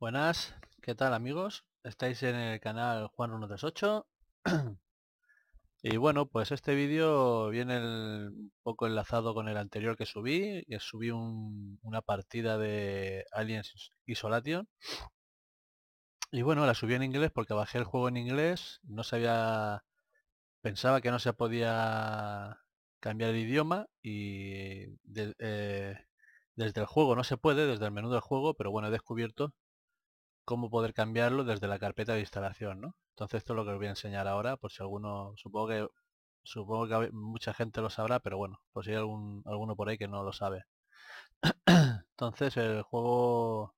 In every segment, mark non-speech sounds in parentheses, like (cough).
Buenas, ¿qué tal amigos? Estáis en el canal Juan138 (clears throat) Y bueno, pues este vídeo viene un poco enlazado con el anterior que subí que Subí una partida de Aliens Isolation Y bueno, la subí en inglés porque bajé el juego en inglés No sabía... Pensaba que no se podía cambiar el idioma y eh, desde el juego no se puede, desde el menú del juego, pero bueno, he descubierto cómo poder cambiarlo desde la carpeta de instalación, Entonces esto es lo que os voy a enseñar ahora, por si alguno, supongo que supongo que mucha gente lo sabrá, pero bueno, por si hay algún, alguno por ahí que no lo sabe. (clears throat) Entonces el juego,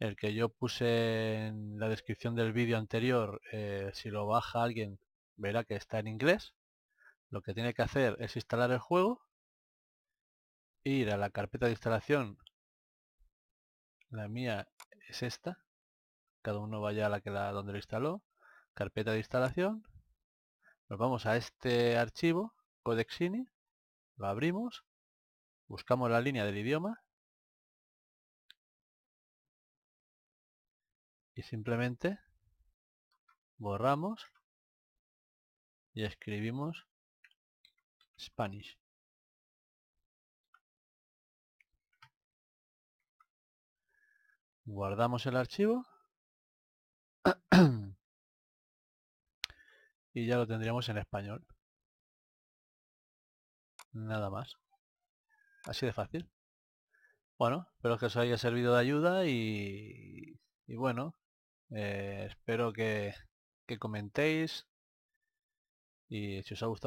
el que yo puse en la descripción del vídeo anterior, eh, si lo baja alguien verá que está en inglés. Lo que tiene que hacer es instalar el juego, ir a la carpeta de instalación, la mía es esta, cada uno vaya a la que donde lo instaló, carpeta de instalación, nos vamos a este archivo, Codexini, lo abrimos, buscamos la línea del idioma y simplemente borramos y escribimos Spanish. Guardamos el archivo (clears throat) y ya lo tendríamos en español. Nada más. Así de fácil. Bueno, espero que os haya servido de ayuda y, bueno, eh, espero que comentéis y si os ha gustado